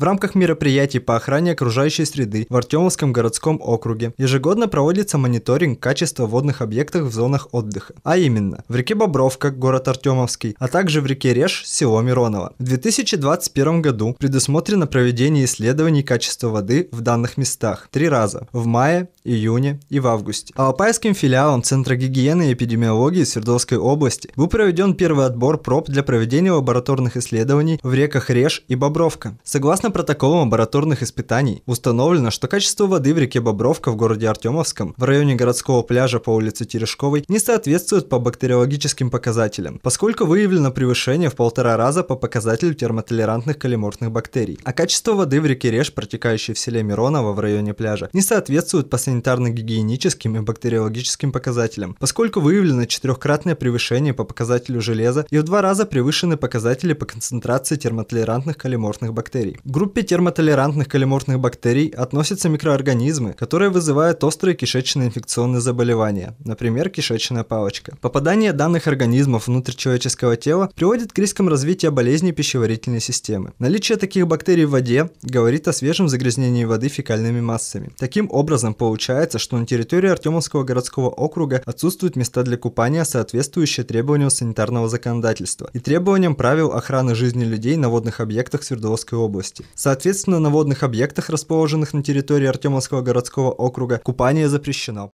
В рамках мероприятий по охране окружающей среды в Артемовском городском округе ежегодно проводится мониторинг качества водных объектов в зонах отдыха, а именно в реке Бобровка, город Артемовский, а также в реке Реж, село Миронова. В 2021 году предусмотрено проведение исследований качества воды в данных местах три раза – в мае, июне и в августе. Алапайским филиалом Центра гигиены и эпидемиологии Свердловской области был проведен первый отбор проб для проведения лабораторных исследований в реках Реж и Бобровка. Согласно Согласно протоколам лабораторных испытаний, установлено, что качество воды в реке Бобровка в городе Артемовском в районе городского пляжа по улице Терешковой не соответствует по бактериологическим показателям, поскольку выявлено превышение в полтора раза по показателю термотолерантных калимортных бактерий. А качество воды в реке Реж, протекающей в селе Миронова в районе пляжа, не соответствует по санитарно-гигиеническим и бактериологическим показателям, поскольку выявлено четырехкратное превышение по показателю железа и в два раза превышены показатели по концентрации термотолерантных калимортных бактерий группе термотолерантных колиморфных бактерий относятся микроорганизмы, которые вызывают острые кишечные инфекционные заболевания, например, кишечная палочка. Попадание данных организмов внутрь человеческого тела приводит к рискам развития болезней пищеварительной системы. Наличие таких бактерий в воде говорит о свежем загрязнении воды фекальными массами. Таким образом, получается, что на территории Артемовского городского округа отсутствуют места для купания, соответствующие требованиям санитарного законодательства и требованиям правил охраны жизни людей на водных объектах Свердловской области. Соответственно, на водных объектах, расположенных на территории Артемовского городского округа, купание запрещено.